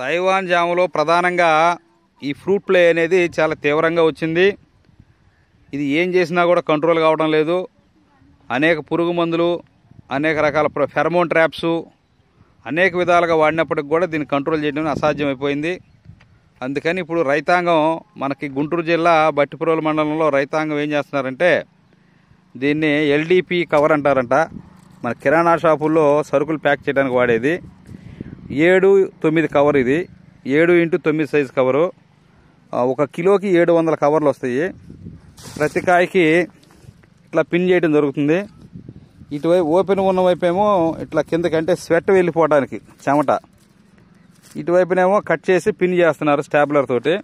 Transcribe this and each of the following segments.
Taiwan జాములో ప్రధానంగా ఈ ఫ్రూట్ ప్లే అనేది చాలా తీవ్రంగా వచ్చింది ఇది ఏం చేసినా కూడా కంట్రోల్ కావడం లేదు అనేక పురుగు మందులు అనేక రకాల ఫెరమోన్ ట్రాప్స్ అనేక విధాలుగా వాడినప్పటికి కూడా దీన్ని కంట్రోల్ చేయడం అసాధ్యం అయిపోయింది అందుకని ఇప్పుడు రైతాంగం మనకి గుంటూరు జిల్లా బట్టిపురోలు మండలంలో రైతాంగం ఏం చేస్తున్నారంటే దీన్ని ఎల్డిపి కవర్ అంటారంట మన కిరాణా షాపుల్లో సరుకులు ప్యాక్ చేయడానికి వాడేది ఏడు తొమ్మిది కవర్ ఇది ఏడు ఇంటూ తొమ్మిది సైజు కవరు ఒక కిలోకి ఏడు వందల కవర్లు వస్తాయి ప్రతి కాయకి ఇట్లా పిన్ చేయడం జరుగుతుంది ఇటువైపు ఓపెన్ ఉన్న వైపు ఏమో ఇట్లా కిందకంటే స్వెట్ వెళ్ళిపోవడానికి చెమట ఇటువైపునేమో కట్ చేసి పిన్ చేస్తున్నారు స్టాబ్లర్ తోటి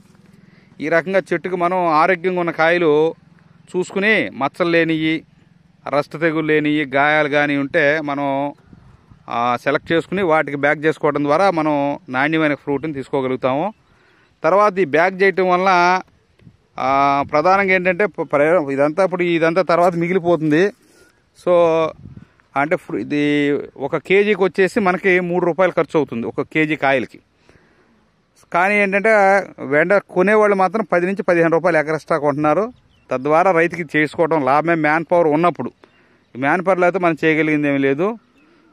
ఈ రకంగా చెట్టుకు మనం ఆరోగ్యంగా ఉన్న కాయలు చూసుకుని మచ్చలు లేనివి రస్ట్ తెగులు లేనివి గాయాలు కానీ ఉంటే మనం సెలెక్ట్ చేసుకుని వాటికి బ్యాగ్ చేసుకోవడం ద్వారా మనం నాణ్యమైన ఫ్రూట్ని తీసుకోగలుగుతాము తర్వాత ఈ బ్యాగ్ చేయటం వల్ల ప్రధానంగా ఏంటంటే ఇదంతా ఇప్పుడు ఇదంతా తర్వాత మిగిలిపోతుంది సో అంటే ఇది ఒక కేజీకి వచ్చేసి మనకి మూడు రూపాయలు ఖర్చు అవుతుంది ఒక కేజీ కాయలకి కానీ ఏంటంటే వెండ కొనేవాళ్ళు మాత్రం పది నుంచి పదిహేను రూపాయలు ఎకరస్టా కొంటున్నారు తద్వారా రైతుకి చేసుకోవడం లాభమే మ్యాన్ పవర్ ఉన్నప్పుడు మ్యాన్ పవర్ లేకపోతే మనం చేయగలిగింది ఏమీ లేదు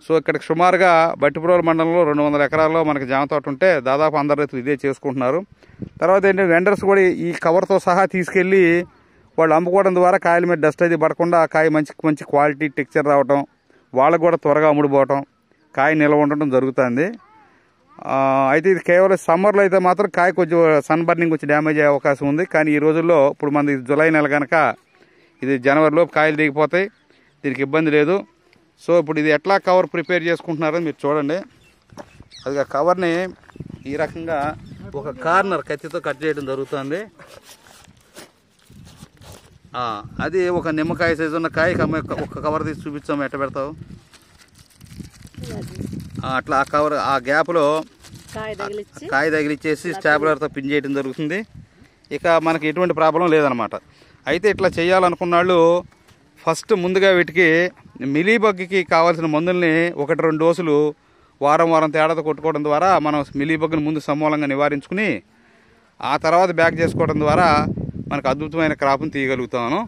సో ఇక్కడ సుమారుగా బట్టిపురోలు మండలంలో రెండు వందల ఎకరాల్లో మనకి జామ తోట ఉంటే దాదాపు అందరు రైతులు ఇదే చేసుకుంటున్నారు తర్వాత ఏంటి వెండర్స్ కూడా ఈ కవర్తో సహా తీసుకెళ్ళి వాళ్ళు అమ్ముకోవడం ద్వారా కాయల మీద డస్ట్ అది పడకుండా కాయ మంచి మంచి క్వాలిటీ టెక్చర్ రావటం వాళ్ళకు కూడా త్వరగా అమ్ముడుపోవటం కాయ నిల్వ ఉండటం జరుగుతుంది అయితే ఇది కేవలం సమ్మర్లో అయితే మాత్రం కాయ కొంచెం సన్ బర్నింగ్ వచ్చి డ్యామేజ్ అయ్యే అవకాశం ఉంది కానీ ఈ రోజుల్లో ఇప్పుడు మనది జూలై నెల కనుక ఇది జనవరిలోపు కాయలు దిగిపోతాయి దీనికి ఇబ్బంది లేదు సో ఇప్పుడు ఇది ఎట్లా కవర్ ప్రిపేర్ చేసుకుంటున్నారో మీరు చూడండి అది కవర్ని ఈ రకంగా ఒక కార్నర్ కత్తితో కట్ చేయడం జరుగుతుంది అది ఒక నిమ్మకాయ సైజ్ ఉన్న కాయ ఒక కవర్ తీసి చూపించాము ఎట్ట పెడతావు అట్లా ఆ కవర్ ఆ గ్యాప్లో కాయ తగిలిచ్చేసి స్టాబులర్తో పిన్ చేయడం జరుగుతుంది ఇక మనకి ఎటువంటి ప్రాబ్లం లేదనమాట అయితే ఇట్లా చేయాలనుకున్నాళ్ళు వాళ్ళు ఫస్ట్ ముందుగా వీటికి మిలీబగ్కి కావాల్సిన మందుల్ని ఒకటి రెండు డోసులు వారం వారం తేడాతో కొట్టుకోవడం ద్వారా మనం మిలీబగ్గును ముందు సమూలంగా నివారించుకుని ఆ తర్వాత బ్యాక్ చేసుకోవడం ద్వారా మనకు అద్భుతమైన క్రాప్ను తీయగలుగుతాను